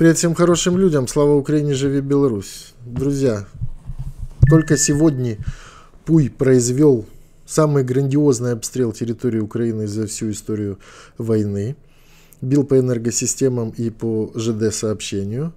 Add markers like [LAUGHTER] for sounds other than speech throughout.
Привет всем хорошим людям. Слава Украине, живи Беларусь. Друзья, только сегодня Пуй произвел самый грандиозный обстрел территории Украины за всю историю войны. Бил по энергосистемам и по ЖД-сообщению.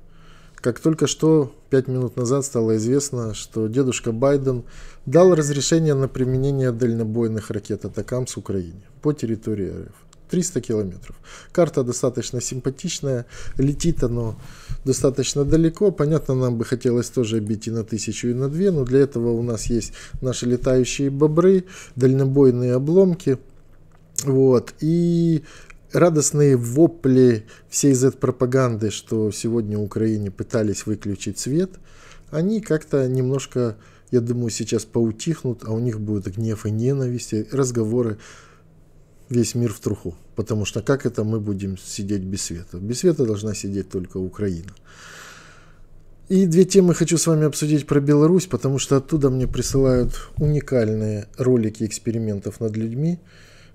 Как только что, пять минут назад, стало известно, что дедушка Байден дал разрешение на применение дальнобойных ракет «Атакам» с Украины по территории РФ. 300 километров. Карта достаточно симпатичная, летит оно достаточно далеко. Понятно, нам бы хотелось тоже бить и на тысячу, и на две, но для этого у нас есть наши летающие бобры, дальнобойные обломки. Вот, и радостные вопли всей Z-пропаганды, что сегодня Украине пытались выключить свет, они как-то немножко, я думаю, сейчас поутихнут, а у них будет гнев и ненависть, и разговоры весь мир в труху. Потому что как это мы будем сидеть без света? Без света должна сидеть только Украина. И две темы хочу с вами обсудить про Беларусь, потому что оттуда мне присылают уникальные ролики экспериментов над людьми.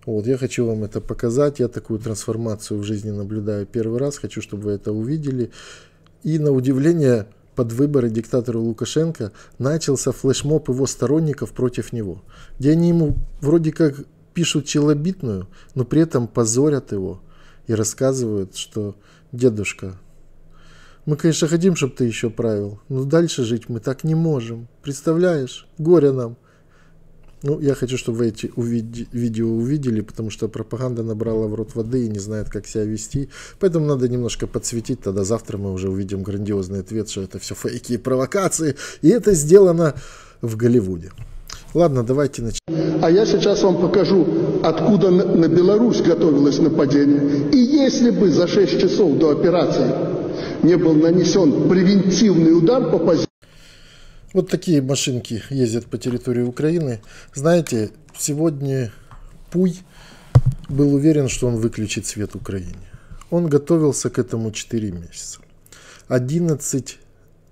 Вот, я хочу вам это показать. Я такую трансформацию в жизни наблюдаю первый раз. Хочу, чтобы вы это увидели. И на удивление под выборы диктатора Лукашенко начался флешмоб его сторонников против него, где они ему вроде как пишут челобитную, но при этом позорят его и рассказывают, что дедушка, мы, конечно, хотим, чтобы ты еще правил, но дальше жить мы так не можем. Представляешь? Горе нам. Ну, я хочу, чтобы вы эти увиди- видео увидели, потому что пропаганда набрала в рот воды и не знает, как себя вести. Поэтому надо немножко подсветить, тогда завтра мы уже увидим грандиозный ответ, что это все фейки и провокации. И это сделано в Голливуде. Ладно, давайте начнем. А я сейчас вам покажу, откуда на Беларусь готовилось нападение. И если бы за 6 часов до операции не был нанесен превентивный удар по позиции... Вот такие машинки ездят по территории Украины. Знаете, сегодня Пуй был уверен, что он выключит свет Украине. Он готовился к этому 4 месяца. 11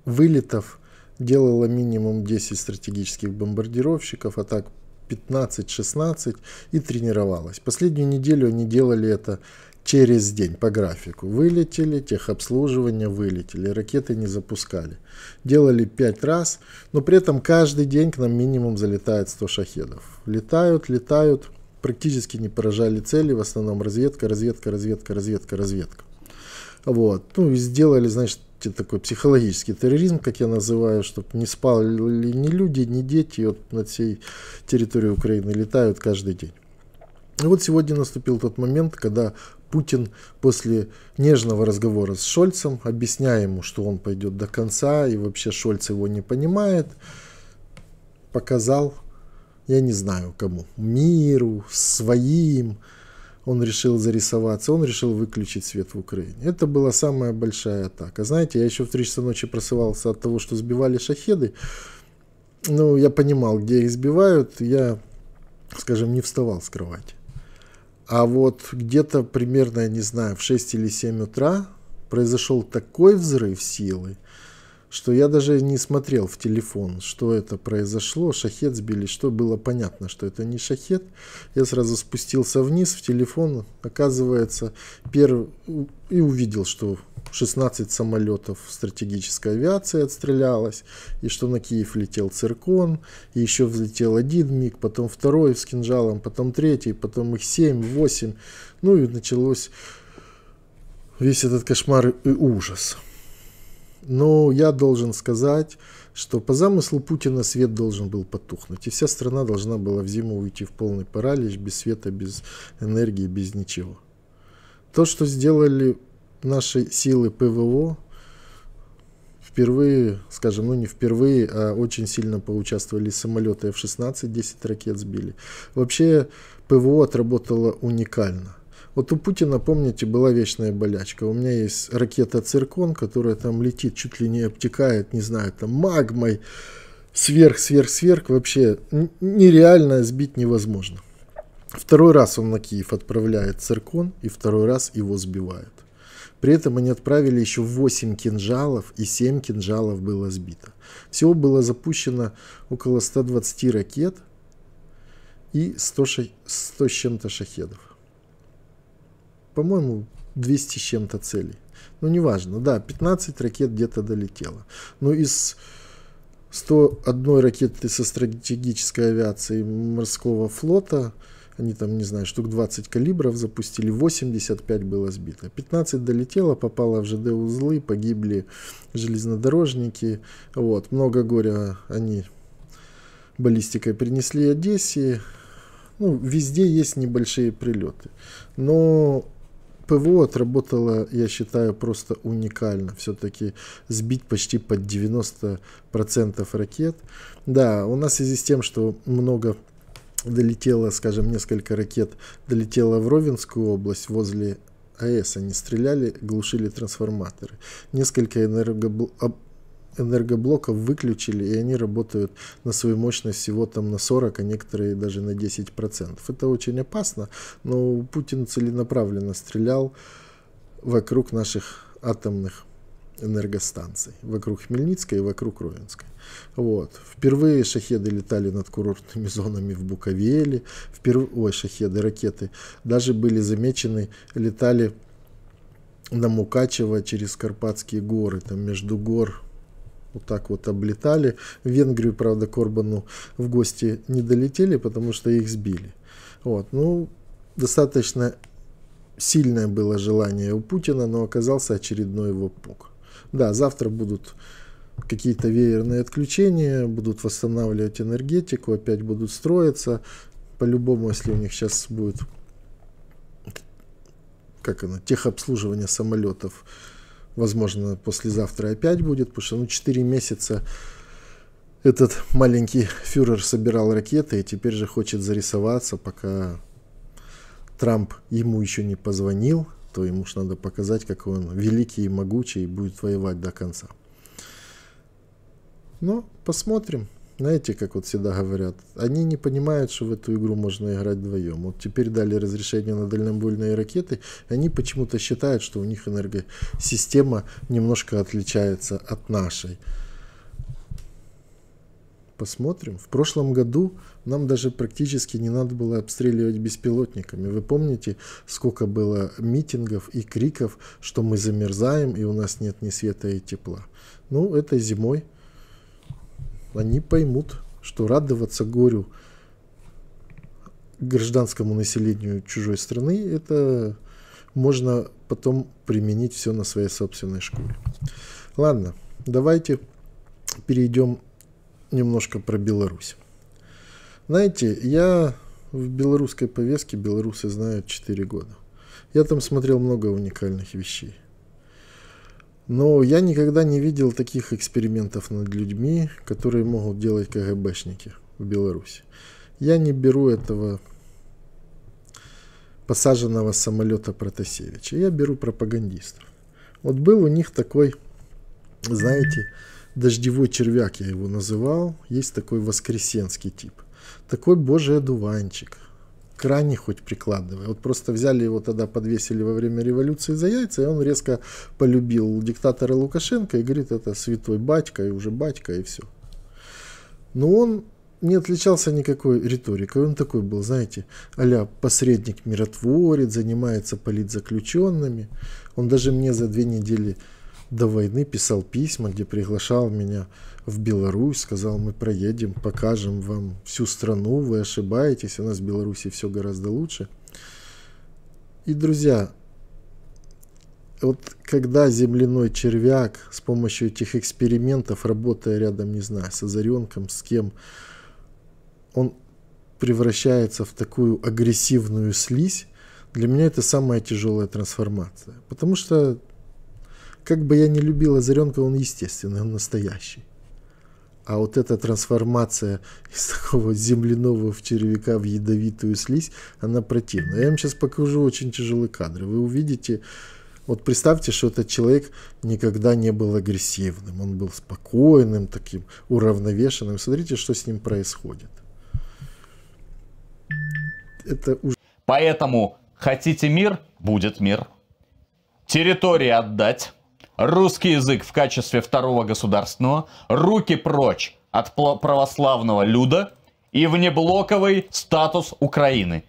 вылетов делала минимум 10 стратегических бомбардировщиков, а так 15-16 и тренировалась. Последнюю неделю они делали это через день по графику. Вылетели, техобслуживание вылетели, ракеты не запускали. Делали 5 раз, но при этом каждый день к нам минимум залетает 100 шахедов. Летают, летают, практически не поражали цели, в основном разведка, разведка, разведка, разведка, разведка. Вот. Ну и сделали, значит, такой психологический терроризм, как я называю, чтобы не спали ни люди, ни дети, вот над всей территорией Украины летают каждый день. И ну вот сегодня наступил тот момент, когда Путин после нежного разговора с Шольцем, объясняя ему, что он пойдет до конца, и вообще Шольц его не понимает, показал, я не знаю кому, миру, своим, он решил зарисоваться, он решил выключить свет в Украине. Это была самая большая атака. Знаете, я еще в 3 часа ночи просывался от того, что сбивали шахеды. Ну, я понимал, где их сбивают, я, скажем, не вставал с кровати. А вот где-то примерно, я не знаю, в 6 или 7 утра произошел такой взрыв силы, что я даже не смотрел в телефон, что это произошло, шахет сбили, что было понятно, что это не шахет. Я сразу спустился вниз в телефон, оказывается, перв... и увидел, что 16 самолетов стратегической авиации отстрелялось, и что на Киев летел Циркон, и еще взлетел один МиГ, потом второй с кинжалом, потом третий, потом их 7, 8, ну и началось весь этот кошмар и ужас. Но я должен сказать, что по замыслу Путина свет должен был потухнуть, и вся страна должна была в зиму уйти в полный паралич, без света, без энергии, без ничего. То, что сделали наши силы ПВО, впервые, скажем, ну не впервые, а очень сильно поучаствовали самолеты F-16, 10 ракет сбили. Вообще ПВО отработало уникально – вот у Путина, помните, была вечная болячка. У меня есть ракета «Циркон», которая там летит, чуть ли не обтекает, не знаю, там магмой, сверх, сверх, сверх. Вообще нереально а сбить невозможно. Второй раз он на Киев отправляет «Циркон», и второй раз его сбивают. При этом они отправили еще 8 кинжалов, и 7 кинжалов было сбито. Всего было запущено около 120 ракет и 100, 100 с чем-то шахедов по-моему, 200 с чем-то целей. Ну, неважно, да, 15 ракет где-то долетело. Но из 101 ракеты со стратегической авиации морского флота, они там, не знаю, штук 20 калибров запустили, 85 было сбито. 15 долетело, попало в ЖД-узлы, погибли железнодорожники. Вот, много горя они баллистикой принесли Одессе. Ну, везде есть небольшие прилеты. Но ПВО отработало, я считаю, просто уникально. Все-таки сбить почти под 90% ракет. Да, у нас в связи с тем, что много долетело, скажем, несколько ракет долетело в Ровенскую область возле АЭС. Они стреляли, глушили трансформаторы. Несколько энергоблоков а, энергоблоков выключили, и они работают на свою мощность всего там на 40, а некоторые даже на 10%. Это очень опасно, но Путин целенаправленно стрелял вокруг наших атомных энергостанций, вокруг Хмельницкой и вокруг Ровенской. Вот. Впервые шахеды летали над курортными [LAUGHS] зонами в Буковеле, вперв... ой, шахеды, ракеты, даже были замечены, летали на Мукачево через Карпатские горы, там между гор вот так вот облетали. В Венгрию, правда, Корбану в гости не долетели, потому что их сбили. Вот, ну, достаточно сильное было желание у Путина, но оказался очередной его пук. Да, завтра будут какие-то веерные отключения, будут восстанавливать энергетику, опять будут строиться. По-любому, если у них сейчас будет как оно, техобслуживание самолетов Возможно, послезавтра опять будет, потому что ну, 4 месяца этот маленький фюрер собирал ракеты и теперь же хочет зарисоваться, пока Трамп ему еще не позвонил, то ему же надо показать, какой он великий и могучий и будет воевать до конца. Но ну, посмотрим. Знаете, как вот всегда говорят, они не понимают, что в эту игру можно играть вдвоем. Вот теперь дали разрешение на дальнобойные ракеты, они почему-то считают, что у них энергосистема немножко отличается от нашей. Посмотрим. В прошлом году нам даже практически не надо было обстреливать беспилотниками. Вы помните, сколько было митингов и криков, что мы замерзаем и у нас нет ни света и тепла. Ну, этой зимой – они поймут, что радоваться горю гражданскому населению чужой страны, это можно потом применить все на своей собственной шкуре. Ладно, давайте перейдем немножко про Беларусь. Знаете, я в белорусской повестке белорусы знают 4 года. Я там смотрел много уникальных вещей. Но я никогда не видел таких экспериментов над людьми, которые могут делать КГБшники в Беларуси. Я не беру этого посаженного самолета Протасевича. Я беру пропагандистов. Вот был у них такой, знаете, дождевой червяк я его называл. Есть такой воскресенский тип. Такой божий одуванчик – крайне хоть прикладывай. Вот просто взяли его тогда, подвесили во время революции за яйца, и он резко полюбил диктатора Лукашенко и говорит, это святой батька, и уже батька, и все. Но он не отличался никакой риторикой. Он такой был, знаете, а посредник-миротворец, занимается политзаключенными. Он даже мне за две недели до войны писал письма, где приглашал меня в Беларусь, сказал, мы проедем, покажем вам всю страну, вы ошибаетесь, у нас в Беларуси все гораздо лучше. И, друзья, вот когда земляной червяк с помощью этих экспериментов, работая рядом, не знаю, с озаренком, с кем, он превращается в такую агрессивную слизь, для меня это самая тяжелая трансформация. Потому что как бы я не любил Озаренка, он естественный, он настоящий. А вот эта трансформация из [LAUGHS] такого земляного в червяка в ядовитую слизь, она противна. Я вам сейчас покажу очень тяжелые кадры. Вы увидите, вот представьте, что этот человек никогда не был агрессивным. Он был спокойным, таким уравновешенным. Смотрите, что с ним происходит. Это уж... Поэтому хотите мир, будет мир. Территории отдать, русский язык в качестве второго государственного, руки прочь от православного люда и внеблоковый статус Украины.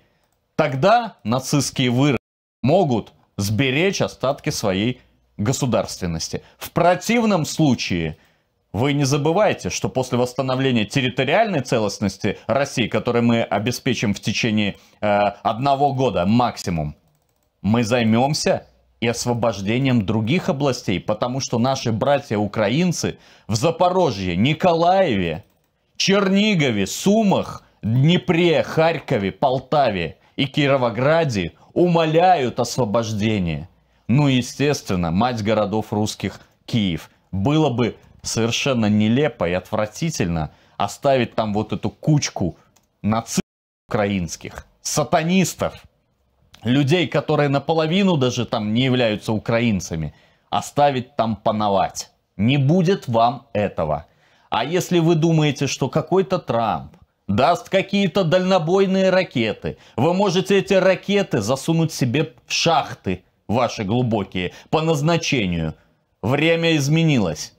Тогда нацистские выры могут сберечь остатки своей государственности. В противном случае вы не забывайте, что после восстановления территориальной целостности России, которую мы обеспечим в течение э, одного года максимум, мы займемся и освобождением других областей, потому что наши братья-украинцы в Запорожье, Николаеве, Чернигове, Сумах, Днепре, Харькове, Полтаве и Кировограде умоляют освобождение. Ну и естественно, мать городов русских Киев. Было бы совершенно нелепо и отвратительно оставить там вот эту кучку нацистов украинских, сатанистов, людей, которые наполовину даже там не являются украинцами, оставить там пановать. Не будет вам этого. А если вы думаете, что какой-то Трамп даст какие-то дальнобойные ракеты, вы можете эти ракеты засунуть себе в шахты ваши глубокие по назначению. Время изменилось.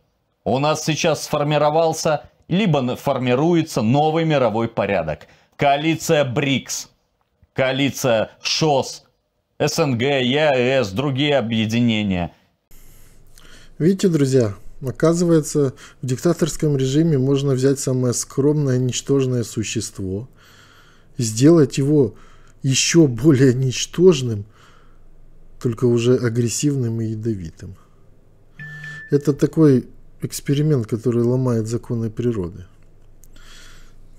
У нас сейчас сформировался, либо формируется новый мировой порядок. Коалиция БРИКС – коалиция ШОС, СНГ, ЕАЭС, другие объединения. Видите, друзья, оказывается, в диктаторском режиме можно взять самое скромное, ничтожное существо, сделать его еще более ничтожным, только уже агрессивным и ядовитым. Это такой эксперимент, который ломает законы природы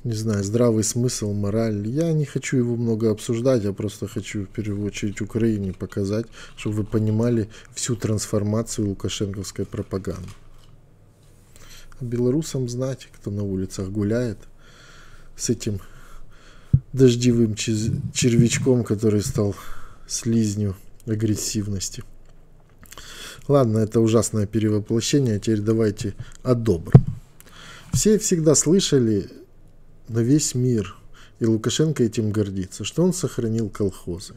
не знаю, здравый смысл, мораль. Я не хочу его много обсуждать, я просто хочу в первую очередь Украине показать, чтобы вы понимали всю трансформацию лукашенковской пропаганды. А белорусам знать, кто на улицах гуляет с этим дождевым червячком, который стал слизнью агрессивности. Ладно, это ужасное перевоплощение, а теперь давайте о добром. Все всегда слышали на весь мир, и Лукашенко этим гордится, что он сохранил колхозы,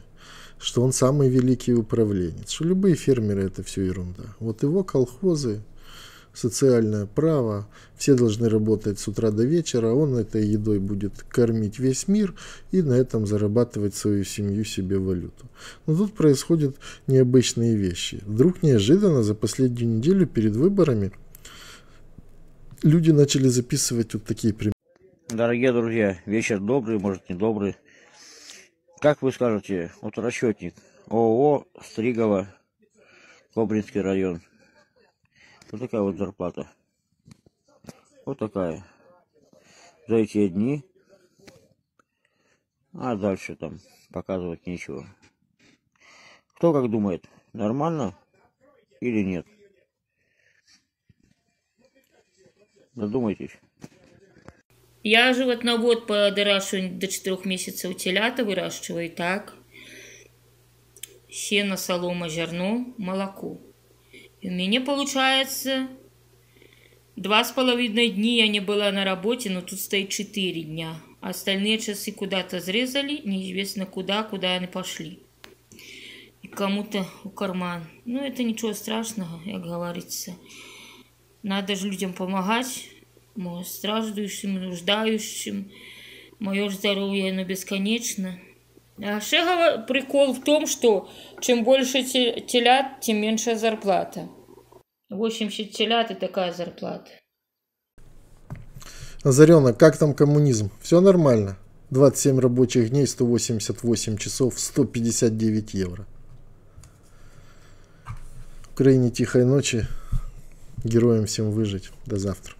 что он самый великий управленец, что любые фермеры это все ерунда. Вот его колхозы, социальное право, все должны работать с утра до вечера, он этой едой будет кормить весь мир и на этом зарабатывать свою семью себе валюту. Но тут происходят необычные вещи. Вдруг неожиданно за последнюю неделю перед выборами люди начали записывать вот такие примеры. Дорогие друзья, вечер добрый, может не добрый. Как вы скажете, вот расчетник ООО Стригова, Кобринский район. Вот такая вот зарплата. Вот такая. За эти дни. А дальше там показывать нечего. Кто как думает, нормально или нет? Задумайтесь. Я животновод по доращиванию до 4 месяцев телята выращиваю так. Сено, солома, зерно, молоко. И у меня получается два с половиной дни я не была на работе, но тут стоит четыре дня. Остальные а часы куда-то срезали, неизвестно куда, куда они пошли. И кому-то у карман. Ну, это ничего страшного, как говорится. Надо же людям помогать страждущим, нуждающим. Мое здоровье, оно бесконечно. А еще прикол в том, что чем больше телят, тем меньше зарплата. 80 телят и такая зарплата. Озаренок, как там коммунизм? Все нормально? 27 рабочих дней, 188 часов, 159 евро. В Украине тихой ночи. Героям всем выжить. До завтра.